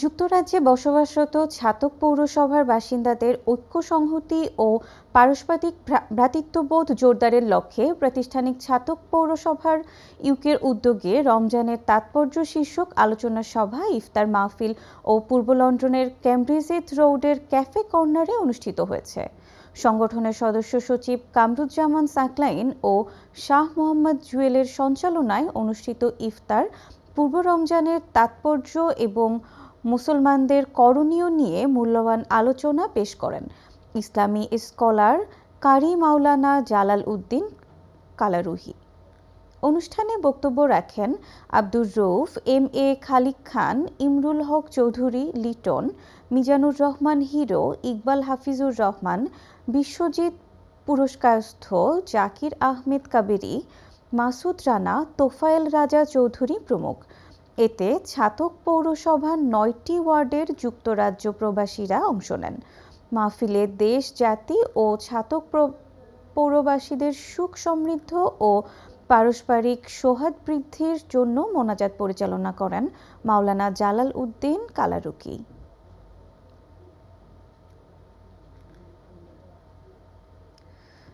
যুক্তরাজ্যে বসবাসরত ছাতক পৌরসভার বাসিন্দাদের ঐক্য সংহতি ও পারস্পরিক ভ্রাতৃত্ববোধ জোরদারের লক্ষ্যে প্রাতিষ্ঠানিক ছাতক পৌরসভার ইউকের উদ্যোগে রমজানের তাৎপর্য শীর্ষক আলোচনা সভা ইফতার মাহফিল ও পূর্ব লন্ডনের ক্যামব্রিজেথ রোডের ক্যাফে কর্নারে অনুষ্ঠিত হয়েছে সংগঠনের সদস্য সচিব কামরুজ্জামান সাকলাইন ও শাহ মোহাম্মদ জুয়েলের সঞ্চালনায় অনুষ্ঠিত ইফতার পূর্ব রমজানের তাৎপর্য এবং মুসলমানদের করণীয় নিয়ে মূল্যবান আলোচনা পেশ করেন ইসলামী স্কলার কারি মাওলানা জালাল উদ্দিন কালারুহি অনুষ্ঠানে বক্তব্য রাখেন আব্দুর রৌফ এম এ খালিক খান ইমরুল হক চৌধুরী লিটন মিজানুর রহমান হিরো ইকবাল হাফিজুর রহমান বিশ্বজিৎ পুরস্কারস্থ জাকির আহমেদ কাবেরি মাসুদ রানা তোফায়েল রাজা চৌধুরী প্রমুখ এতে ছাতক পৌরসভার নয়টি ওয়ার্ডের যুক্তরাজ্য প্রবাসীরা অংশ নেন মাহফিলে দেশ জাতি ও ছাতক পৌরবাসীদের সুখ সমৃদ্ধ ও পারস্পরিক সোহাদ বৃদ্ধির জন্য মোনাজাত পরিচালনা করেন মাওলানা জালাল উদ্দিন কালারুকি